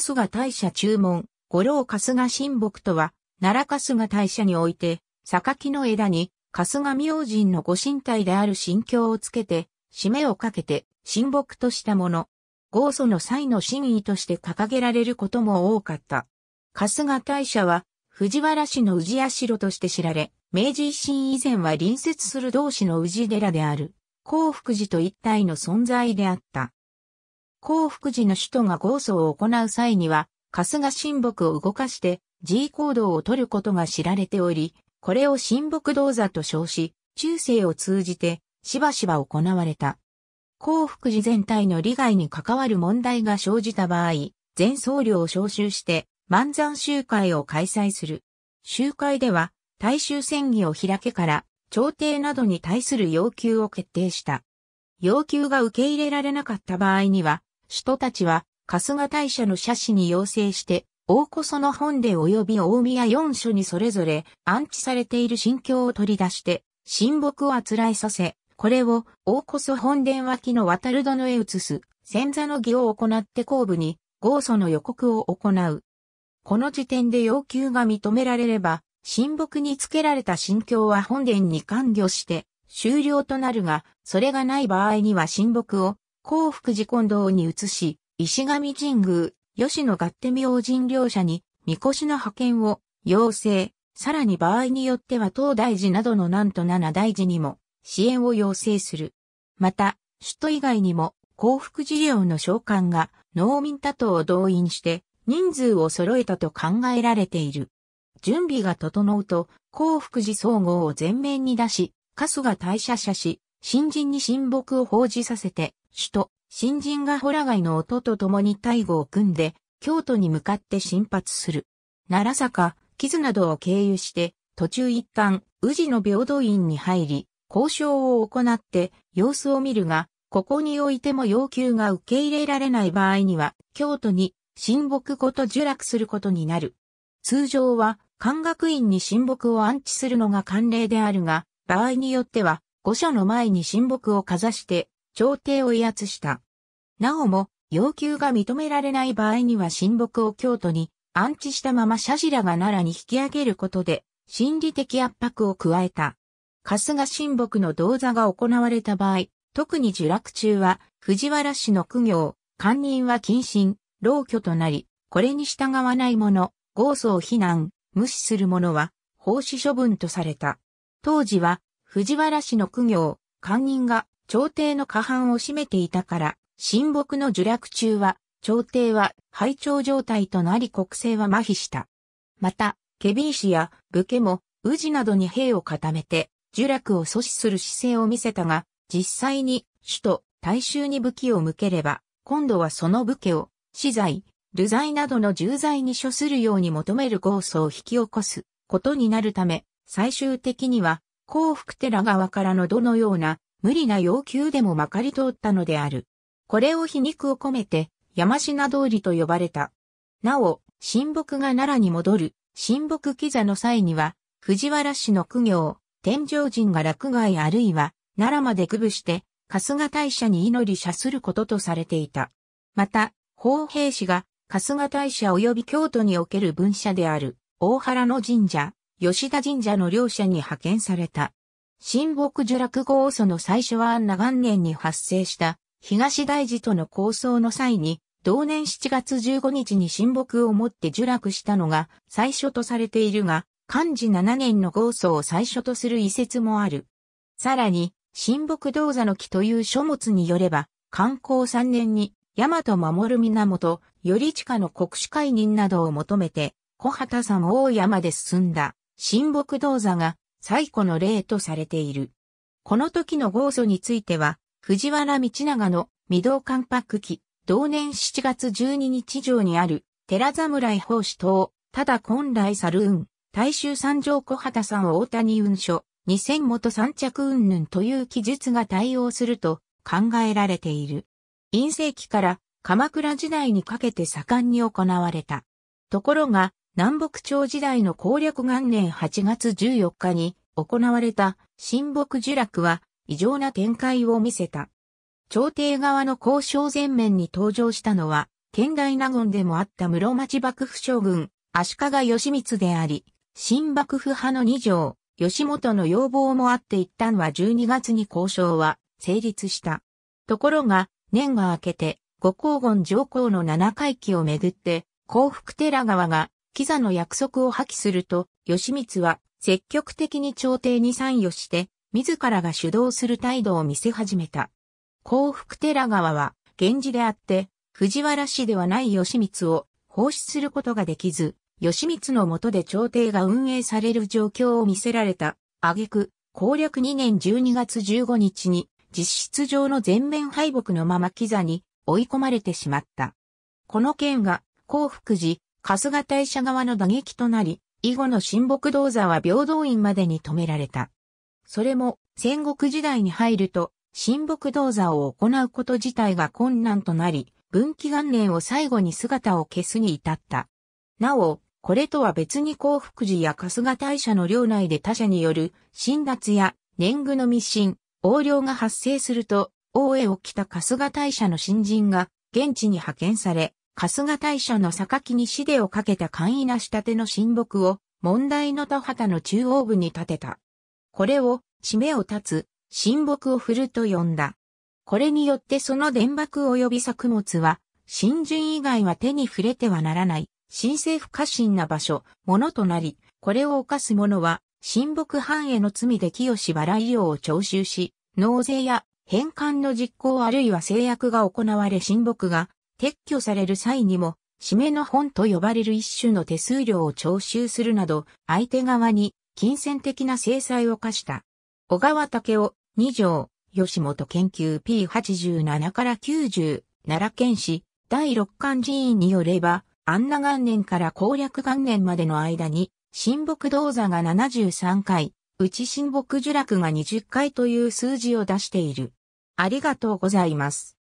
春日大社注文、五郎春日神木とは、奈良春日大社において、榊の枝に、春日明神のご神体である神経をつけて、締めをかけて、神木としたもの。豪祖の際の真意として掲げられることも多かった。春日大社は、藤原氏の氏社として知られ、明治維新以前は隣接する同士の氏寺である、幸福寺と一体の存在であった。幸福寺の首都が合祖を行う際には、春日神木を動かして G 行動を取ることが知られており、これを神木道座と称し、中世を通じてしばしば行われた。幸福寺全体の利害に関わる問題が生じた場合、全僧侶を招集して万山集会を開催する。集会では大衆戦議を開けから朝廷などに対する要求を決定した。要求が受け入れられなかった場合には、使徒たちは、春日大社の社史に要請して、大こその本で及び大宮四所にそれぞれ安置されている神境を取り出して、神木をあつらいさせ、これを大こそ本殿脇の渡る殿へ移す、先座の儀を行って後部に、豪祖の予告を行う。この時点で要求が認められれば、神木につけられた神境は本殿に関与して、終了となるが、それがない場合には神木を幸福寺近道に移し、石上神宮、吉野合手明神両者に、神輿の派遣を要請、さらに場合によっては東大寺などの南都七大寺にも支援を要請する。また、首都以外にも幸福寺寮の召喚が農民多党を動員して人数を揃えたと考えられている。準備が整うと、幸福寺総合を前面に出し、春日大社社し、新人に親睦を報じさせて、首都、新人がホラガイの音と共に大護を組んで、京都に向かって進発する。奈良坂、木津などを経由して、途中一旦、宇治の平等院に入り、交渉を行って様子を見るが、ここにおいても要求が受け入れられない場合には、京都に親睦ごと受落することになる。通常は、漢学院に親睦を安置するのが慣例であるが、場合によっては、五社の前に親睦をかざして、朝廷を威圧した。なおも、要求が認められない場合には親睦を京都に安置したまま社寺が奈良に引き上げることで、心理的圧迫を加えた。春日親睦の動座が行われた場合、特に受落中は、藤原氏の苦行、官人は謹慎、老居となり、これに従わない者、豪祖を非難、無視する者は、奉仕処分とされた。当時は、藤原氏の苦行、官人が朝廷の下半を占めていたから、親睦の受略中は、朝廷は廃朝状態となり国政は麻痺した。また、ケビン氏や武家も宇治などに兵を固めて、呪略を阻止する姿勢を見せたが、実際に首都大衆に武器を向ければ、今度はその武家を、死罪、流罪などの重罪に処するように求める豪訴を引き起こすことになるため、最終的には、幸福寺側からのどのような無理な要求でもまかり通ったのである。これを皮肉を込めて、山品通りと呼ばれた。なお、親睦が奈良に戻る、親睦記座の際には、藤原氏の苦行、天上人が落外あるいは、奈良まで区分して、春日大社に祈り者することとされていた。また、法平氏が、春日大社及び京都における分社である、大原の神社、吉田神社の両社に派遣された。新木樹落豪祖の最初は長年に発生した東大寺との構想の際に、同年7月15日に新木をもって樹落したのが最初とされているが、漢字7年の豪祖を最初とする遺説もある。さらに、新木銅座の木という書物によれば、観光3年に、大和守源、頼近の国主会人などを求めて、小畑山大山で進んだ、新木銅座が最古の例とされている。この時の豪祖については、藤原道長の未動関白期、同年7月12日上にある、寺侍法師等、ただ本来猿運、大衆三条小畑さん大谷運書、二千元三着云々という記述が対応すると考えられている。陰世紀から鎌倉時代にかけて盛んに行われた。ところが、南北朝時代の攻略元年8月14日に行われた新北受落は異常な展開を見せた。朝廷側の交渉前面に登場したのは、県大納言でもあった室町幕府将軍、足利義満であり、新幕府派の二条、吉本の要望もあって一旦は12月に交渉は成立した。ところが、年が明けて、五黄言上皇の七回忌をめぐって、幸福寺川がキザの約束を破棄すると、義満は積極的に朝廷に参与して、自らが主導する態度を見せ始めた。幸福寺川は、源氏であって、藤原氏ではない義満を放出することができず、義満の下で朝廷が運営される状況を見せられた。挙句、攻略2年12月15日に、実質上の全面敗北のままキザに追い込まれてしまった。この件が、幸福寺、春日大社側の打撃となり、以後の親睦道座は平等院までに止められた。それも戦国時代に入ると、親睦道座を行うこと自体が困難となり、分岐元年を最後に姿を消すに至った。なお、これとは別に幸福寺や春日大社の領内で他者による辛辣や年貢の密信、横領が発生すると、大江を着た春日大社の新人が現地に派遣され、春日大社の榊に死でをかけた簡易な仕立ての神木を、問題の田畑の中央部に建てた。これを、締めを立つ、神木を振ると呼んだ。これによってその電爆及び作物は、新人以外は手に触れてはならない、神聖不可侵な場所、ものとなり、これを犯す者は、神木藩への罪で清し払いうを徴収し、納税や返還の実行あるいは制約が行われ神木が撤去される際にも、締めの本と呼ばれる一種の手数料を徴収するなど、相手側に金銭的な制裁を課した。小川武夫、二条、吉本研究 P87 から90、奈良県市、第六巻寺院によれば、安奈元年から攻略元年までの間に、親睦動座が73回、内新親睦落が20回という数字を出している。ありがとうございます。